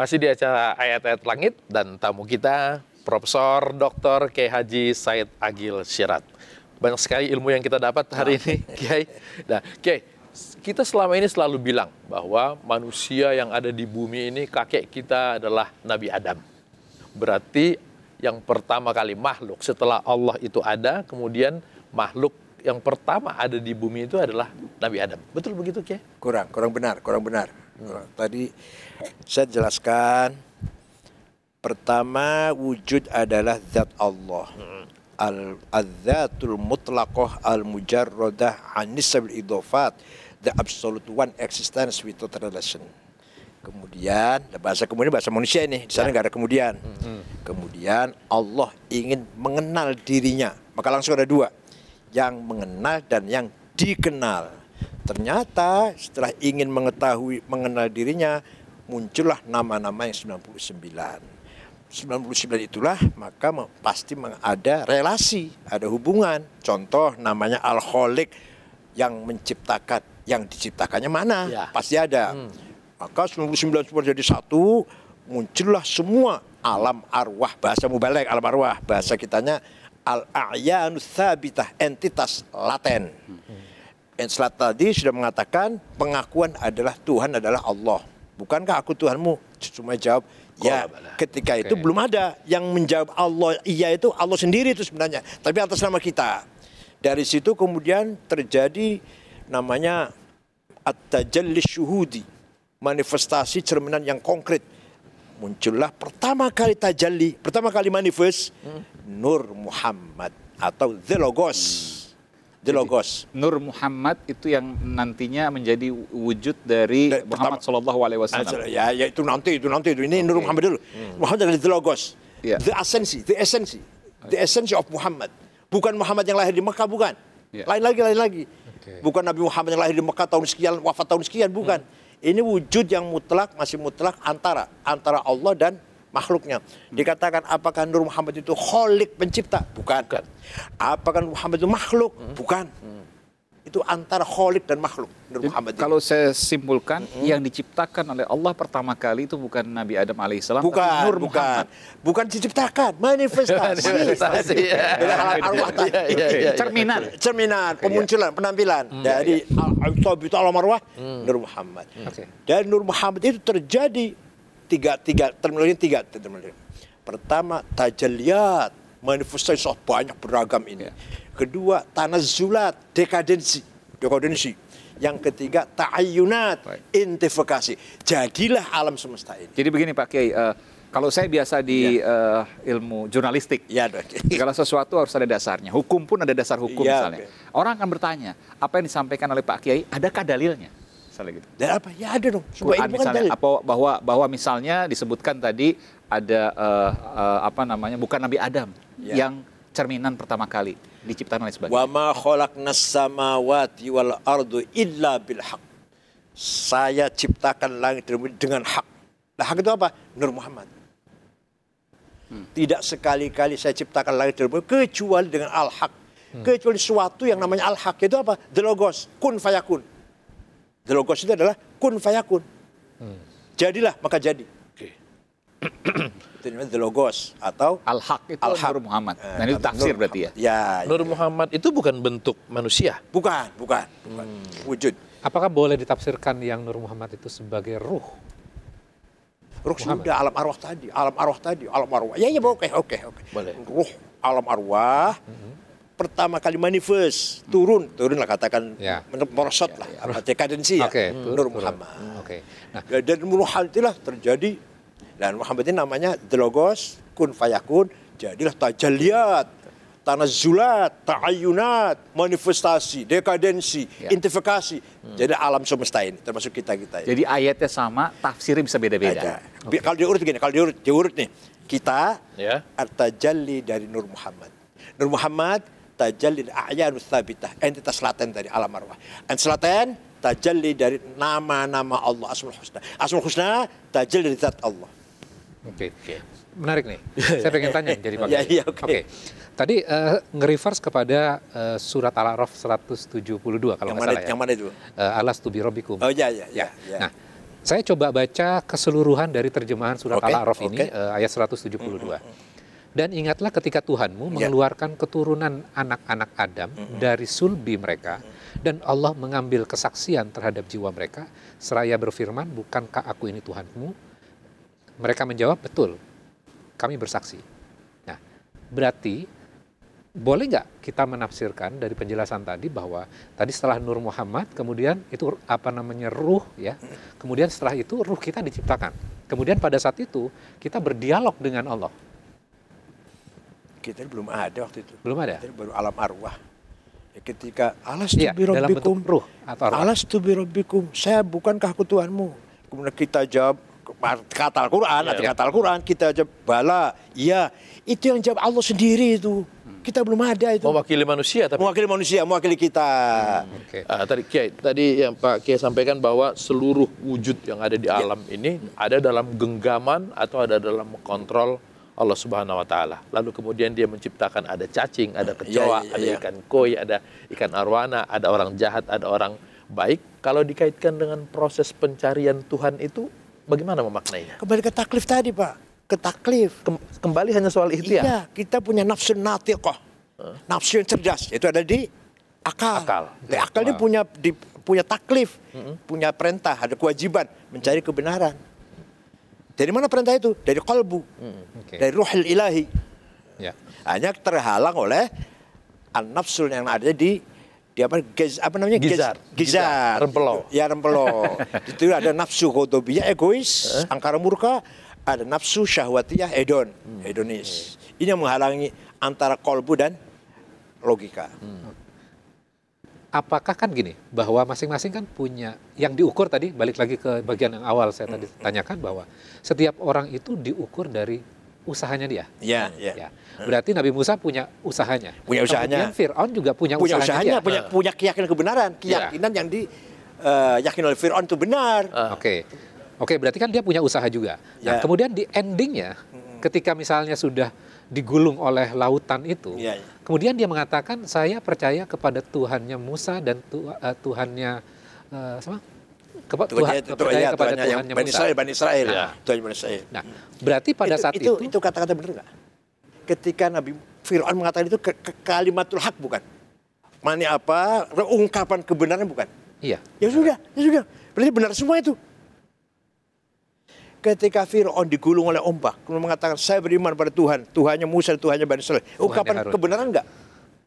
Masih di acara Ayat-Ayat Langit dan tamu kita Profesor Dr. K. Haji Said Agil Syirat. Banyak sekali ilmu yang kita dapat hari ini, Kiai. Nah, Kiai, kita selama ini selalu bilang bahwa manusia yang ada di bumi ini kakek kita adalah Nabi Adam. Berarti yang pertama kali makhluk setelah Allah itu ada, kemudian makhluk yang pertama ada di bumi itu adalah Nabi Adam. Betul begitu, Kiai? Kurang, kurang benar, kurang benar Nah, tadi saya jelaskan pertama wujud adalah zat Allah. Al-Adzatul Mutlaqah Al-Mujarradah anisabil Idofat The Absolute One Existence Without Relation Kemudian nah, bahasa kemudian bahasa manusia ini di sana ya. nggak ya. ada kemudian. Hmm, hmm. Kemudian Allah ingin mengenal dirinya, maka langsung ada dua, yang mengenal dan yang dikenal. Ternyata setelah ingin mengetahui mengenal dirinya muncullah nama-nama yang 99. 99 itulah maka pasti ada relasi, ada hubungan. Contoh namanya alkoholik yang menciptakan, yang diciptakannya mana? Ya. Pasti ada. Hmm. Maka 99 semua jadi satu, muncullah semua alam arwah bahasa mubalek alam arwah bahasa kitanya al-a'yanus sabitah entitas laten. Hmm Eh, selat tadi sudah mengatakan pengakuan adalah Tuhan adalah Allah. Bukankah aku Tuhanmu? Cuma jawab, ya ketika itu okay. belum ada yang menjawab Allah. Iya itu Allah sendiri itu sebenarnya. Tapi atas nama kita. Dari situ kemudian terjadi namanya at-tajalli syuhudi. Manifestasi cerminan yang konkret muncullah pertama kali tajalli, pertama kali manifest hmm. Nur Muhammad atau The Logos. Hmm. The Logos. Nur Muhammad itu yang nantinya menjadi wujud dari De, Muhammad Shallallahu Alaihi Wasallam. Ya, ya itu nanti, itu nanti, itu ini okay. Nur Muhammad dulu. Hmm. Muhammad adalah The Logos, yeah. the Essence, the Essence, the Essence of Muhammad. Bukan Muhammad yang lahir di Mekah, bukan. Yeah. Lain lagi, lain lagi. Okay. Bukan Nabi Muhammad yang lahir di Mekah tahun sekian, wafat tahun sekian, bukan. Hmm. Ini wujud yang mutlak, masih mutlak antara antara Allah dan makhluknya. Dikatakan apakah Nur Muhammad itu holik pencipta? Bukan. Bukan. Apakah Nur Muhammad itu makhluk? Hmm. Bukan. Hmm. Itu antara holik dan makhluk Nur Jadi, Kalau saya simpulkan, hmm. yang diciptakan oleh Allah pertama kali itu bukan Nabi Adam alaihissalam, bukan tapi Nur bukan. Muhammad. Bukan diciptakan, manifestasi. manifestasi. arwah ya, iya, iya, iya, Cerminan. Cerminan, pemunculan, penampilan hmm. dari ya, ya. al Marwah, hmm. Nur Muhammad. Hmm. Okay. Dan Nur Muhammad itu terjadi tiga tiga terminologi tiga terminologi. Pertama tajalliat manifestasi oh, banyak beragam ini. Yeah. Kedua tanazulat dekadensi dekadensi. Yang ketiga ta'ayunat right. intifikasi. Jadilah alam semesta ini. Jadi begini Pak Kiai. Uh, kalau saya biasa di yeah. Ya. uh, ilmu jurnalistik, ya, kalau sesuatu harus ada dasarnya. Hukum pun ada dasar hukum yeah, misalnya. Okay. Orang akan bertanya, apa yang disampaikan oleh Pak Kiai, adakah dalilnya? misalnya gitu. Dan apa? Ya ada dong. Quran ini kan misalnya apa bahwa bahwa misalnya disebutkan tadi ada uh, uh, apa namanya bukan Nabi Adam ya. yang cerminan pertama kali diciptakan oleh sebagainya. Wa ma khalaqnas samawati wal ardu illa bil haq. Saya ciptakan langit dan bumi dengan hak. Nah, hak itu apa? Nur Muhammad. Hmm. Tidak sekali-kali saya ciptakan langit dan bumi kecuali dengan al-haq. Hmm. Kecuali sesuatu yang namanya al-haq. Itu apa? The logos. Kun fayakun. The logos itu adalah kun fayakun. Hmm. Jadilah maka jadi. Okay. itu namanya The Logos atau Al-Haq itu Al -Haq. Nur Muhammad. Eh, nah, itu tafsir berarti ya. ya. ya Nur ya. Muhammad itu bukan bentuk manusia. Bukan, bukan. bukan. Hmm. Wujud. Apakah boleh ditafsirkan yang Nur Muhammad itu sebagai ruh? Ruh Muhammad. sudah alam arwah tadi, alam arwah tadi, alam arwah. Ya ya oke oke oke. Boleh. Ruh alam arwah. Mm -hmm pertama kali manifest turun hmm. turun lah katakan ya. merosot ya, lah ya. apa dekadensi ya hmm. Nur Muhammad. Hmm. Okay. Nah. Ya, dan Nur Muhammad itulah terjadi dan Muhammad ini namanya Delogos kun fayakun jadilah tajaliat zulat, ta'ayunat, manifestasi, dekadensi, ya. intifikasi. Hmm. Jadi alam semesta ini termasuk kita-kita. Jadi ayatnya sama, tafsirnya bisa beda-beda. Okay. Kalau diurut gini, kalau diurut, diurut nih. Kita ya. artajalli dari Nur Muhammad. Nur Muhammad tajalli a'yanus thabitah entitas selatan dari alam arwah entitas selatan tajalli dari nama-nama Allah asmaul husna asmaul husna tajalli dari zat Allah oke okay. okay. menarik nih ya, saya pengen ya. tanya jadi pak yeah, yeah, oke okay. okay. tadi uh, nge-reverse kepada uh, surat al-araf 172 kalau nggak salah ya yang mana itu uh, alas tubi robikum oh ya, ya ya ya, ya. nah saya coba baca keseluruhan dari terjemahan surat okay, Al-A'raf okay. ini uh, ayat 172. Mm -hmm. Dan ingatlah ketika Tuhanmu ya. mengeluarkan keturunan anak-anak Adam mm -hmm. dari sulbi mereka dan Allah mengambil kesaksian terhadap jiwa mereka seraya berfirman, "Bukankah aku ini Tuhanmu?" Mereka menjawab, "Betul. Kami bersaksi." Nah, berarti boleh nggak kita menafsirkan dari penjelasan tadi bahwa tadi setelah Nur Muhammad kemudian itu apa namanya ruh ya kemudian setelah itu ruh kita diciptakan kemudian pada saat itu kita berdialog dengan Allah kita belum ada waktu itu. Belum ada. Kita baru alam arwah. Ya, ketika alas ya, tubi robbikum, ruh atau arwah. Alas tubi robbikum, Saya bukankah aku Tuhanmu? Kemudian kita jawab kata Al-Qur'an, ya, kata Al-Qur'an kita jawab bala. Iya, itu yang jawab Allah sendiri itu. Hmm. Kita belum ada itu. Mewakili manusia tapi mewakili manusia, mewakili kita. Hmm, okay. uh, tadi Kiai, tadi yang Pak Kiai sampaikan bahwa seluruh wujud yang ada di iya. alam ini ada dalam genggaman atau ada dalam kontrol Allah Subhanahu wa taala. Lalu kemudian dia menciptakan ada cacing, ada ya, kecoa, ya, ya, ada ya. ikan koi, ada ikan arwana, ada orang jahat, ada orang baik. Kalau dikaitkan dengan proses pencarian Tuhan itu bagaimana memaknainya? Kembali ke taklif tadi, Pak. Ke taklif. Kem kembali hanya soal ikhtiar. Ya? Iya, kita punya nafsu natiqah. kok. Nafsu yang cerdas itu ada di akal. Akal. Di akal ini punya di, punya taklif, mm -hmm. punya perintah, ada kewajiban mencari kebenaran dari mana perintah itu? Dari kalbu, hmm, okay. dari ruhil ilahi. Yeah. Hanya terhalang oleh an-nafsul yang ada di di apa, gez, apa namanya? Gizar. Gizar. Gizar. Rempelo. Gitu. Ya rempelo. itu ada nafsu kotobia egois, huh? Eh? angkara murka, ada nafsu syahwatiyah hedon, hmm. hedonis. Hmm. Ini yang menghalangi antara kolbu dan logika. Hmm apakah kan gini bahwa masing-masing kan punya yang diukur tadi balik lagi ke bagian yang awal saya tadi tanyakan bahwa setiap orang itu diukur dari usahanya dia. Iya, iya. Ya. Berarti Nabi Musa punya usahanya. Punya usahanya. Kemudian Fir'aun juga punya, punya usahanya. usahanya dia. Punya punya keyakinan kebenaran, ya. keyakinan ya. yang di uh, yakin oleh Fir'aun itu benar. Oke. Uh. Oke, okay. okay, berarti kan dia punya usaha juga. Nah, ya. kemudian di endingnya ketika misalnya sudah digulung oleh lautan itu, ya, ya. kemudian dia mengatakan saya percaya kepada Tuhannya Musa dan tu, uh, eh, Tuhannya uh, eh, sama Kepa, Tuhan, Tuhan, percaya ya, kepada Tuhannya, Tuhannya Bani Israel, Bani Israel, nah, ya. Tuhan Bani Israel. Nah, berarti pada itu, saat itu itu kata-kata benar nggak? Ketika Nabi Fir'aun mengatakan itu ke, ke kalimatul hak bukan? Mani apa? Ungkapan kebenaran bukan? Iya. Ya sudah, ya sudah. Berarti benar semua itu ketika Fir'aun digulung oleh ombak, mengatakan saya beriman pada Tuhan, Tuhannya Musa, Tuhannya Bani Israel. Ungkapan kebenaran enggak?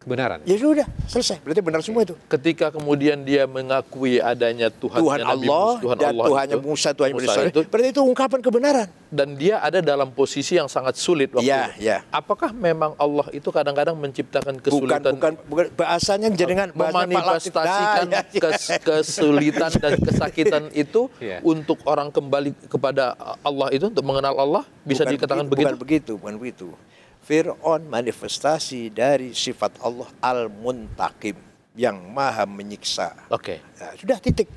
kebenaran. Ya sudah, selesai. Berarti benar semua itu. Ketika kemudian dia mengakui adanya Tuhan, Tuhan Nabi Allah, Musa, Tuhan dan Allah Tuhannya itu, Musa, Tuhan Musa itu, berarti itu ungkapan kebenaran. Dan dia ada dalam posisi yang sangat sulit waktu ya, itu. Ya. Apakah memang Allah itu kadang-kadang menciptakan kesulitan? Bukan, bukan, bukan bahasanya jenengan memanifestasikan nah, ya, ya. Kes, kesulitan dan kesakitan itu ya. untuk orang kembali kepada Allah itu untuk mengenal Allah bisa bukan dikatakan begitu, begitu? Bukan begitu, bukan begitu. Fir'aun manifestasi dari sifat Allah al-muntakim yang maha menyiksa. Oke. Okay. Ya, sudah titik.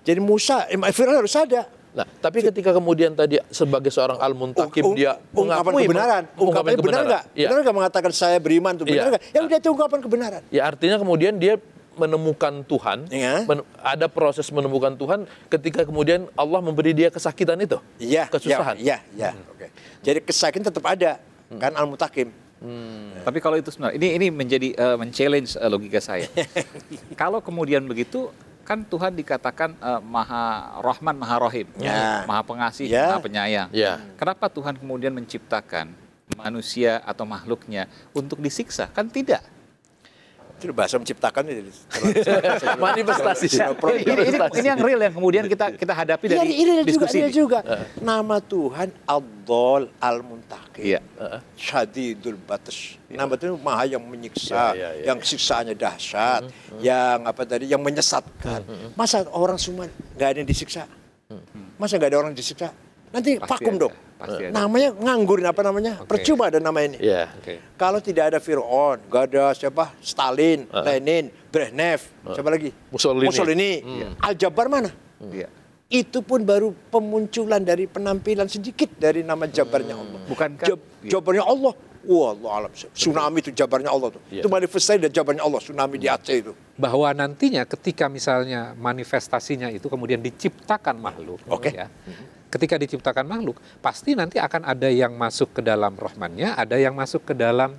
Jadi Musa, eh, Fir'aun harus ada. Nah, tapi ketika kemudian tadi sebagai seorang al-muntakim dia mengakui dia ungkapan kebenaran, ungkapan kebenaran, benar nggak? Ya. Benar nggak mengatakan saya beriman itu benar iya. nggak? Ya. Ya udah itu nah. ungkapan kebenaran. Ya artinya kemudian dia menemukan Tuhan, ya. men ada proses menemukan Tuhan ketika kemudian Allah memberi dia kesakitan itu, ya, kesusahan. Iya. ya, ya. Hmm. Okay. Jadi kesakitan tetap ada, hmm. kan al mutakim Hmm. Tapi kalau itu sebenarnya ini ini menjadi uh, menchallenge uh, logika saya. kalau kemudian begitu kan Tuhan dikatakan uh, Maha Rahman, Maha rohim, ya. Maha Pengasih, ya. Maha Penyayang. ya. Kenapa Tuhan kemudian menciptakan manusia atau makhluknya untuk disiksa? Kan tidak. Jadi bahasa menciptakan jadi manifestasi. Iya, iya. ini, ini, ini yang real yang kemudian kita kita hadapi iya, dari ya, real diskusi juga, ini. juga. Nama Tuhan al al Muntaki, Ya. Shadidul Batas. Ya. Nama Tuhan Maha yang menyiksa, ya, ya, ya. yang siksaannya dahsyat, hmm, hmm. yang apa tadi yang menyesatkan. Hmm, hmm. Masa orang semua nggak ada yang disiksa? Masa nggak ada orang disiksa? Nanti Pasti vakum ada. dong Pasti ada. Namanya nganggur apa namanya? Okay. Percuma ada nama ini. Yeah. Okay. Kalau tidak ada Firaun, gak ada siapa? Stalin, uh. Lenin, Brezhnev, uh. siapa lagi? Mussolini. Mussolini. Hmm. Iya. Aljabar mana? Hmm. Yeah itu pun baru pemunculan dari penampilan sedikit dari nama jabarnya hmm. Allah. Bukan Jab, iya. jabarnya Allah Wah alam. Tsunami itu jabarnya Allah tuh. Ya. Itu manifestasi dan jabarnya Allah tsunami di hmm. Aceh itu. Bahwa nantinya ketika misalnya manifestasinya itu kemudian diciptakan makhluk, gitu oke. Okay. Ya, ketika diciptakan makhluk, pasti nanti akan ada yang masuk ke dalam rohmannya, ada yang masuk ke dalam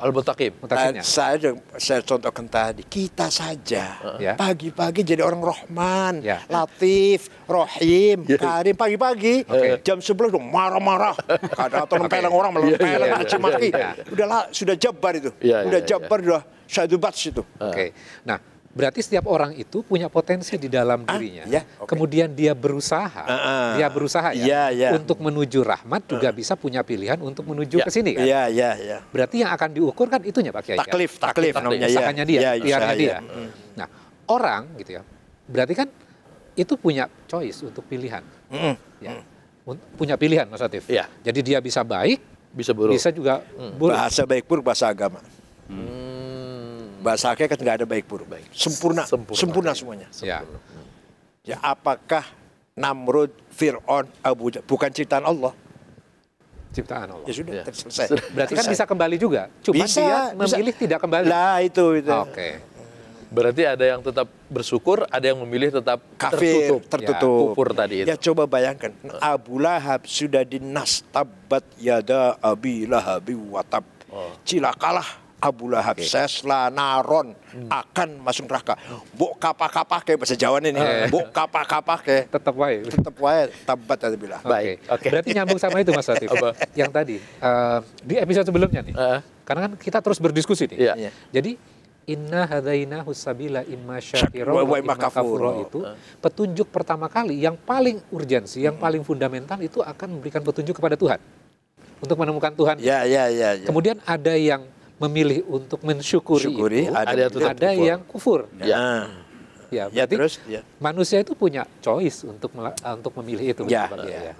Al-Mutakim. Nah, saya, ya. saya contohkan tadi, kita saja ya. pagi-pagi uh -huh. jadi orang rohman, yeah. latif, rohim, yeah. karim. Pagi-pagi okay. jam 11 udah marah-marah. Ada atau mempelang orang, mempelang, yeah, yeah, yeah, yeah. lah, sudah jabar itu. Yeah, yeah, udah iya. jabar, yeah. udah debat situ. Oke, okay. nah Berarti setiap orang itu punya potensi di dalam ah, dirinya. Ah, ya, okay. Kemudian dia berusaha, uh, uh, dia berusaha ya, yeah, yeah. untuk menuju rahmat juga uh. bisa punya pilihan untuk menuju yeah. ke sini kan. Iya, iya, iya. Berarti yang akan diukur kan itunya Pak Kiai. Taklif, kan? taklif, taklif, taklif iya. usahanya dia, yeah, usaha, dia. Yeah. Nah, orang gitu ya. Berarti kan itu punya choice untuk pilihan. Mm. Ya. Mm. Punya pilihan Mas Atif. Yeah. Jadi dia bisa baik, bisa buruk. Bisa juga mm. buruk. Bahasa baik buruk bahasa agama. Mm bahasa kan nggak ada baik buruk. Baik. Sempurna, sempurna, sempurna semuanya. Ya. ya apakah Namrud, Fir'aun, Abu Jahal bukan ciptaan Allah? Ciptaan Allah. Ya sudah, ya. selesai. Berarti kan bisa kembali juga. Cuma bisa, dia memilih bisa. tidak kembali. Lah itu. itu. Oke. Okay. Berarti ada yang tetap bersyukur, ada yang memilih tetap Kafir, tertutup, tertutup. Ya, kufur tadi itu. Ya coba bayangkan, Abu Lahab sudah dinas tabat yada Abi Lahab watab. Oh. Cilakalah Abu Lahab okay. sesla naron hmm. akan masuk neraka. Bu kapak kapak kayak bahasa Jawa ini. Eh. Bu Buk kapak kapak kayak. Tetap wae. Tetap wae. Tabat ada bilang. Baik. Oke. Okay. Berarti nyambung sama itu Mas Latif. yang tadi uh, di episode sebelumnya nih. Uh. Karena kan kita terus berdiskusi nih. Yeah. Yeah. Jadi Inna hadaina husabila imma syakiro wa imma kafuro nah, itu petunjuk pertama kali yang paling urgensi, yang hmm. paling fundamental itu akan memberikan petunjuk kepada Tuhan untuk menemukan Tuhan. Ya, ya, ya, ya. Kemudian ada yang memilih untuk mensyukuri Syukuri, itu, ada, ada, ada kufur. yang kufur. Ya. Ya, ya, ya, ya terus ya. manusia itu punya choice untuk eh, untuk memilih itu. Ya. Ya. ya.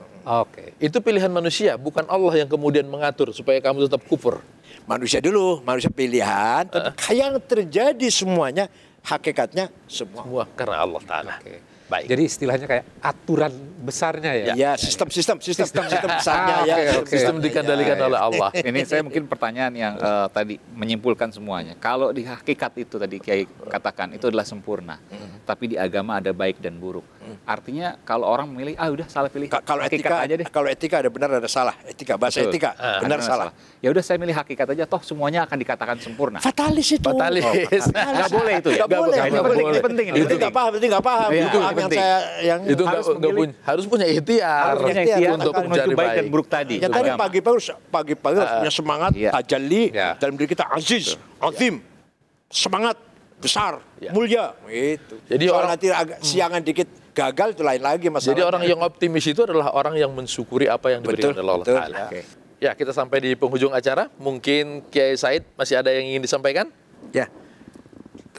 Oke. Okay. Itu pilihan manusia, bukan Allah yang kemudian mengatur supaya kamu tetap kufur. Manusia dulu, manusia pilihan. Uh. Yang terjadi semuanya hakikatnya semua, semua karena Allah Taala. Okay. Baik. Jadi istilahnya kayak aturan besarnya ya. Ya, sistem sistem sistem sistem, sistem besarnya ah, ya. Okay, okay. Sistem dikendalikan ya, ya. ya. oleh Allah. Ini saya mungkin pertanyaan yang uh, tadi menyimpulkan semuanya. Kalau di hakikat itu tadi Kiai katakan itu adalah sempurna. Hmm. Tapi di agama ada baik dan buruk. Hmm. Artinya kalau orang memilih ah udah salah pilih. Ka kalau etika aja deh. Kalau etika ada benar ada salah. Etika bahasa Betul. etika uh, benar salah. salah. Ya udah saya milih hakikat aja toh semuanya akan dikatakan sempurna. Fatalis itu. Fatalis. Oh, fatalis. Gak boleh itu ya. Gak, gak boleh. Gak boleh. Ini penting ini. Itu gak paham, itu gak paham. Iya, penting. Yang saya, yang itu harus, memilih, punya, harus punya ikhtiar, harus punya ikhtiar untuk mencari baik dan buruk tadi. Ya tadi pagi-pagi harus pagi-pagi uh, ah, punya semangat yeah. ajali yeah. dalam diri kita aziz, iya. azim, yeah. semangat besar, yeah. mulia. Itu. Jadi Soal orang nanti agak hmm. siangan dikit gagal itu lain lagi masalah. Jadi orang yang optimis itu adalah orang yang mensyukuri apa yang diberikan oleh Allah Taala. Okay. Ya, kita sampai di penghujung acara. Mungkin Kiai Said masih ada yang ingin disampaikan? Ya.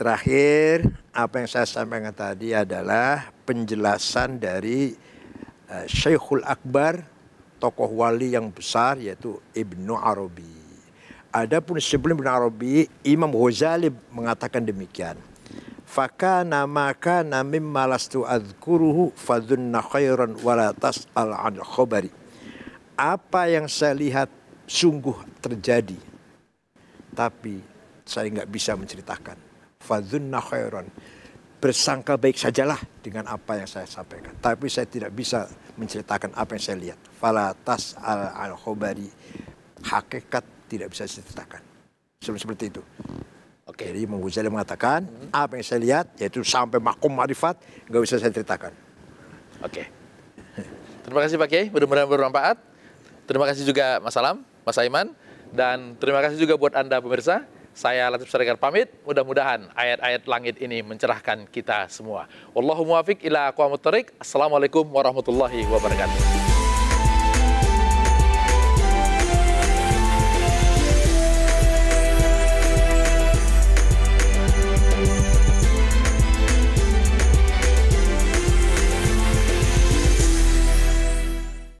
Terakhir, apa yang saya sampaikan tadi adalah penjelasan dari uh, Syekhul Akbar, tokoh wali yang besar yaitu Ibnu Arabi. Adapun sebelum Ibnu Arabi, Imam Ghazali mengatakan demikian. Fakana maka nami malastu adkuruhu fadunna khairan wala tas'al an khobari. Apa yang saya lihat sungguh terjadi. Tapi saya nggak bisa menceritakan fadzunna khairan. Bersangka baik sajalah dengan apa yang saya sampaikan. Tapi saya tidak bisa menceritakan apa yang saya lihat. tas al al khobari hakikat tidak bisa diceritakan. Seperti itu. Oke. Jadi Imam Ghazali mengatakan hmm. apa yang saya lihat yaitu sampai makom marifat nggak bisa saya ceritakan. Oke. Terima kasih Pak Kiai, mudah-mudahan bermanfaat. Terima kasih juga Mas Salam, Mas Aiman, dan terima kasih juga buat Anda pemirsa saya Latif Saregar pamit, mudah-mudahan ayat-ayat langit ini mencerahkan kita semua. Wallahu muwafiq ila aqwamut Assalamualaikum warahmatullahi wabarakatuh.